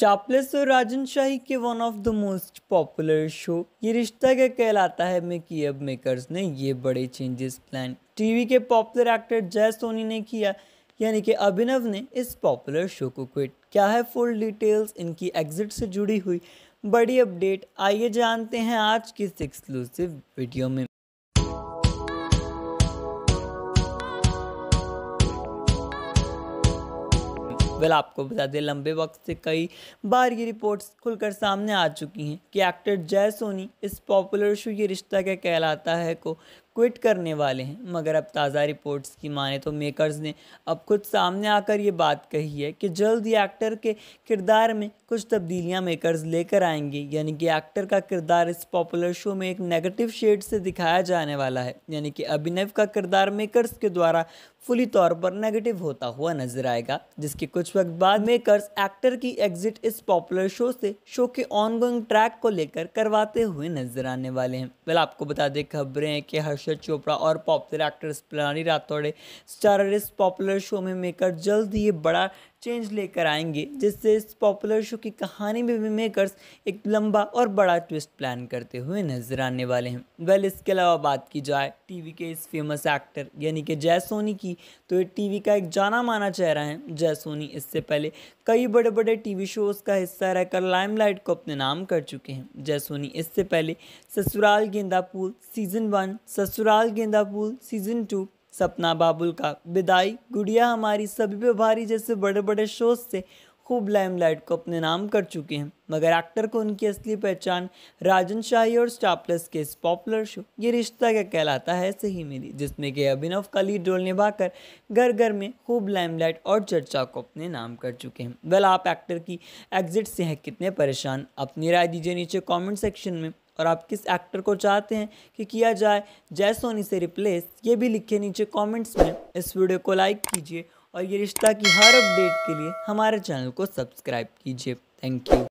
चापलेस और राजन शाही के one of the most popular show Yeh Rishta क्या कहलाता है में की अब मेकर्स ने ये बड़े चेंजेस प्लान टीवी के पॉपुलर एक्टर जय सोनी ने किया यानी कि अभिनव ने इस पॉपुलर शो को क्विट क्या है फुल डिटेल्स इनकी एग्जिट से जुड़ी हुई बड़ी अपडेट आइए जानते हैं आज की एक्सक्लूसिव वीडियो में वेल आपको बता दें लंबे वक्त से कई बार ये रिपोर्ट्स खुलकर सामने आ चुकी हैं कि एक्टर जय सोनी इस पॉपुलर शो ये रिश्ता क्या कहलाता है को क्विट करने वाले हैं मगर अब ताज़ा रिपोर्ट्स की माने तो मेकर्स ने अब खुद सामने आकर ये बात कही है कि जल्द ही एक्टर के किरदार में कुछ तब्दीलियां मेकर्स लेकर आएंगे यानी कि एक्टर का किरदार इस पॉपुलर शो में एक नेगेटिव शेड से दिखाया जाने वाला है यानी कि अभिनव का किरदार मेकर्स के द्वारा फुली तौर पर नेगेटिव होता हुआ नजर आएगा जिसके कुछ वक्त बाद मेकर्स एक्टर की एग्जिट इस पॉपुलर शो से शो के ऑनगोइंग ट्रैक को लेकर करवाते हुए नजर आने वाले हैं वेल आपको बता दें खबरें हैं कि हर्ष अक्षर चोपड़ा और popular actress Pilani Rathode starrer इस पॉपुलर शो में मेकर जल्द ही बड़ा चेंज लेकर आएंगे जिससे इस पॉपुलर शो की कहानी में भी मेकर्स एक लंबा और बड़ा ट्विस्ट प्लान करते हुए नजर आने वाले हैं वेल इसके अलावा बात की जाए टीवी के इस फेमस एक्टर यानी कि जय सोनी की तो ये टीवी का एक जाना माना चेहरा है जय सोनी इससे पहले कई बड़े बड़े टीवी शोज़ का हिस्सा रहकर लाइमलाइट को अपने नाम कर चुके हैं जय सोनी इससे पहले ससुराल गेंदापुर सीजन वन ससुर ससुराल गेंदा फूल सीजन टू सपना बाबुल का विदाई गुड़िया हमारी सभी पे भारी जैसे बड़े बड़े शोज से खूब लाइमलाइट को अपने नाम कर चुके हैं मगर एक्टर को उनकी असली पहचान राजन शाही और स्टार प्लस के इस पॉपुलर शो ये रिश्ता क्या कहलाता है सही मेरी जिसमें कि अभिनव कली डोल निभाकर घर घर में खूब लाइमलाइट और चर्चा को अपने नाम कर चुके हैं वेल आप एक्टर की एग्जिट से हैं कितने परेशान अपनी राय दीजिए नीचे कॉमेंट सेक्शन में और आप किस एक्टर को चाहते हैं कि किया जाए जय सोनी से रिप्लेस ये भी लिखे नीचे कमेंट्स में इस वीडियो को लाइक कीजिए और ये रिश्ता की हर अपडेट के लिए हमारे चैनल को सब्सक्राइब कीजिए थैंक यू